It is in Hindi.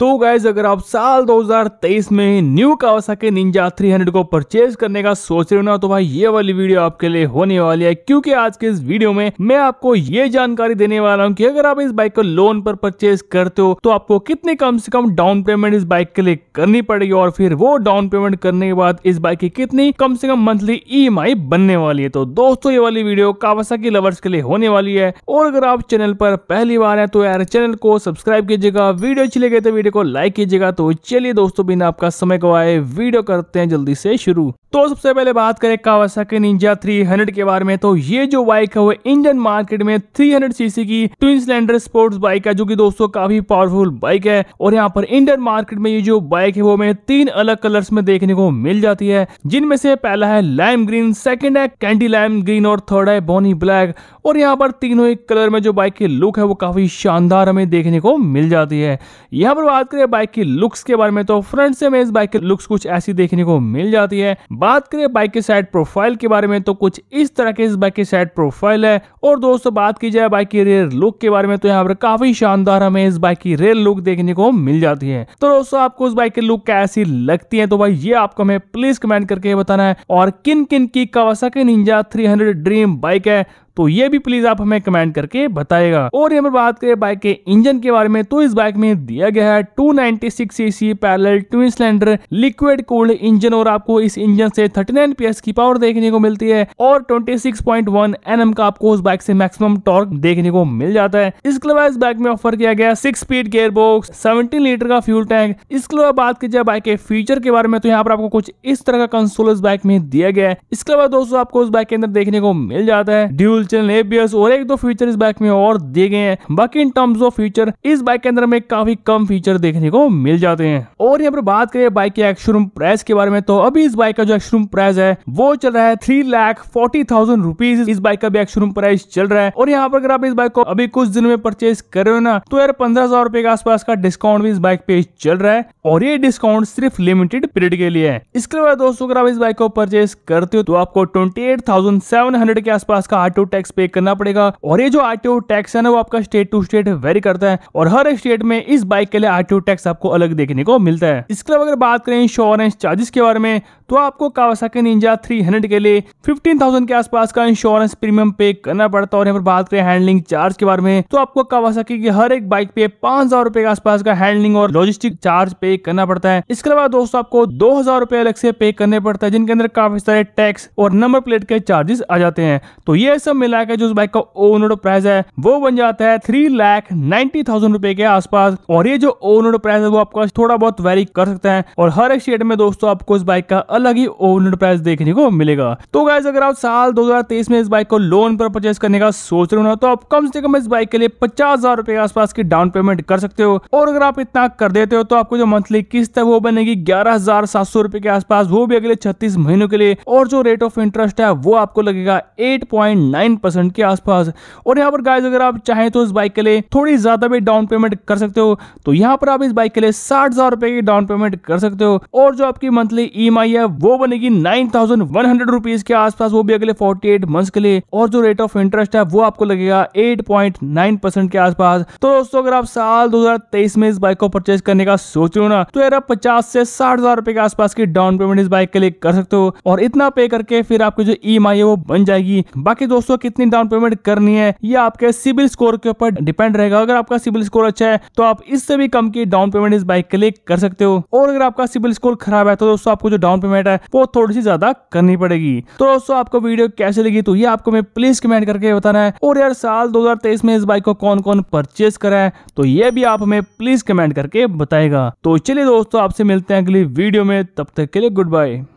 तो गाइज अगर आप साल 2023 में न्यू कावासा के निंजा 300 को परचेज करने का सोच रहे हो ना तो भाई ये वाली वीडियो आपके लिए होने वाली है क्योंकि आज के इस वीडियो में मैं आपको ये जानकारी देने वाला हूँ कि अगर आप इस बाइक को लोन पर परचेज करते हो तो आपको कितने कम से कम डाउन पेमेंट इस बाइक के लिए करनी पड़ेगी और फिर वो डाउन पेमेंट करने के बाद इस बाइक की कितनी कम से कम मंथली ई e बनने वाली है तो दोस्तों ये वाली वीडियो कावासा लवर्स के लिए होने वाली है और अगर आप चैनल पर पहली बार है तो यार चैनल को सब्सक्राइब कीजिएगा वीडियो अच्छी लगे तो वीडियो वीडियो को लाइक कीजिएगा तो चलिए दोस्तों बिना आपका समय गवाए वीडियो करते हैं जल्दी से शुरू तो सबसे पहले बात करें कावासाकी निंजा 300 के बारे में तो ये जो बाइक है वो इंडियन मार्केट में 300 सीसी की ट्विन स्लेंडर स्पोर्ट्स बाइक है जो कि दोस्तों काफी पावरफुल बाइक है और यहाँ पर इंडियन मार्केट में ये जो बाइक है वो हमें तीन अलग कलर्स में देखने को मिल जाती है जिनमें से पहला है लाइम ग्रीन सेकेंड है कैंडी लाइम ग्रीन और थर्ड है बोनी ब्लैक और यहाँ पर तीनों एक कलर में जो बाइक की लुक है वो काफी शानदार हमें देखने को मिल जाती है यहाँ पर बात करें बाइक की लुक्स के बारे में तो फ्रंट से हमें इस बाइक की लुक्स कुछ ऐसी देखने को मिल जाती है बात करें बाइक की साइड प्रोफाइल के बारे में तो कुछ इस तरह के इस बाइक की साइड प्रोफाइल है और दोस्तों बात की जाए बाइक की रेयर लुक के बारे में तो यहाँ पर काफी शानदार हमें इस बाइक की रेयर लुक देखने को मिल जाती है तो दोस्तों आपको उस बाइक की लुक कैसी लगती है तो भाई ये आपको हमें प्लीज कमेंट करके बताना है और किन किन की Kawasaki Ninja three dream bike है तो ये भी प्लीज आप हमें कमेंट करके बताएगा और यहाँ पर बात करें बाइक के इंजन के बारे में तो इस बाइक में दिया गया है 296 ninety parallel twin cylinder liquid cooled engine और आपको इस इंजन से 39 नाइन की पावर देखने को मिलती है और 26.1 एनएम का आपको उस बाइक से मैक्सिमम टॉर्क देखने को मिल जाता है इसके अलावा इस बाइक में ऑफर किया गया six speed gear box seventeen litre का फ्यूल टैंक इसके अलावा बात की जाए बाइक के फीचर के बारे में तो यहाँ पर आपको कुछ इस तरह का कंसोल इस बाइक में दिया गया है इसके अलावा दोस्तों आपको उस बाइक के अंदर देखने को मिल जाता है ड्यूल चैनल एबीएस और एक दो फीचर इस बाइक में और दिए गए हैं बाकी इन टर्म्स ऑफ फीचर इस बाइक के अंदर में काफी कम फीचर देखने को मिल जाते हैं और यहाँ पर बात करें बाइक के एक्शोरूम प्राइस के बारे में तो अभी इस बाइक का जो एक्शोरूम प्राइस है वो चल रहा है three lakh forty thousand rupees इस बाइक का भी एक्शोरूम प्राइस चल रहा है और यहाँ पर अगर आप इस बाइक को अभी कुछ दिन में परचेज कर रहे हो ना तो यार पंद्रह हजार रुपए के आसपास का डिस्काउंट भी इस बाइक पे चल रहा है और ये डिस्काउंट सिर्फ लिमिटेड पीरियड के लिए है इसके अलावा दोस्तों अगर आप इस बाइक को परचेज करते हो तो आपको ट्वेंटी के आसपास का ऑटो टैक्स पे करना पड़ेगा और ये जो आरटीओ टैक्स है ना वो आपका स्टेट टू स्टेट वेरी करता है और हर स्टेट में इस बाइक के लिए आरटीओ टैक्स आपको अलग देखने को मिलता है इसके अलावा अगर बात करें इंश्योरेंस चार्जेस के बारे में तो आपको कावासाकी निंजा 300 के लिए 15,000 के आसपास का इंश्योरेंस प्रीमियम पे करना पड़ता है और यहाँ पर बात करें हैंडलिंग चार्ज के बारे में तो आपको कावासाकी की हर एक बाइक पे पांच हजार रुपए के आसपास का हैंडलिंग और लॉजिस्टिक चार्ज पे करना पड़ता है इसके अलावा दोस्तों आपको दो हजार रुपए अलग से पे करने पड़ता है जिनके अंदर काफी सारे टैक्स और नंबर प्लेट के चार्जेस आ जाते हैं तो ये सब मिलाकर जो उस बाइक का ओनर प्राइस है वो बन जाता है थ्री लाख नाइनटी थाउजेंड रुपए के आसपास और ये जो ओनर प्राइस है वो आपका थोड़ा बहुत वेरी कर सकते हैं और हर एक स्टेट में दोस्तों आपको इस बाइक का अलग ही ओनर प्राइस देखने को मिलेगा तो गाइज अगर आप साल दो में इस बाइक को लोन पर परचेज करने का सोच रहे हो ना तो आप कम से कम इस बाइक के लिए पचास हजार रुपए के आसपास की डाउन पेमेंट कर सकते हो और अगर आप इतना कर देते हो तो आपको जो मंथली किस्त है वो बनेगी ग्यारह हजार सात सौ रुपए के आसपास वो भी अगले छत्तीस महीनों के लिए और जो रेट ऑफ इंटरेस्ट है वो आपको लगेगा एट पॉइंट नाइन नाइन के आसपास और यहाँ पर गाइज अगर आप चाहें तो इस बाइक के लिए थोड़ी ज्यादा भी डाउन पेमेंट कर सकते हो तो यहाँ पर आप इस बाइक के लिए साठ हजार रुपए की डाउन पेमेंट कर सकते हो और जो आपकी मंथली ई e है वो बनेगी nine thousand one hundred rupees के आसपास वो भी अगले फोर्टी एट मंथ के लिए और जो रेट ऑफ इंटरेस्ट है वो आपको लगेगा एट पॉइंट नाइन परसेंट के आसपास तो दोस्तों अगर आप साल दो हजार तेईस में इस बाइक को परचेज करने का सोच रहे हो ना तो यार आप पचास से साठ हजार के आसपास की डाउन पेमेंट इस बाइक के लिए कर सकते हो और इतना पे करके फिर आपकी जो ई e है वो बन जाएगी बाकी दोस्तों कितनी डाउन पेमेंट करनी है ये आपके सिविल स्कोर के ऊपर डिपेंड रहेगा अगर आपका सिविल स्कोर अच्छा है तो आप इससे भी कम की डाउन पेमेंट इस बाइक के लिए कर सकते हो और अगर आपका सिविल स्कोर खराब है तो दोस्तों आपको जो डाउन पेमेंट है वो थोड़ी सी ज्यादा करनी पड़ेगी तो दोस्तों आपको वीडियो कैसे लगी तो ये आपको मैं प्लीज कमेंट करके बताना है और यार साल दो में इस बाइक को कौन कौन परचेज करा है तो ये भी आप हमें प्लीज कमेंट करके बताएगा तो चलिए दोस्तों आपसे मिलते हैं अगली वीडियो में तब तक के लिए गुड बाय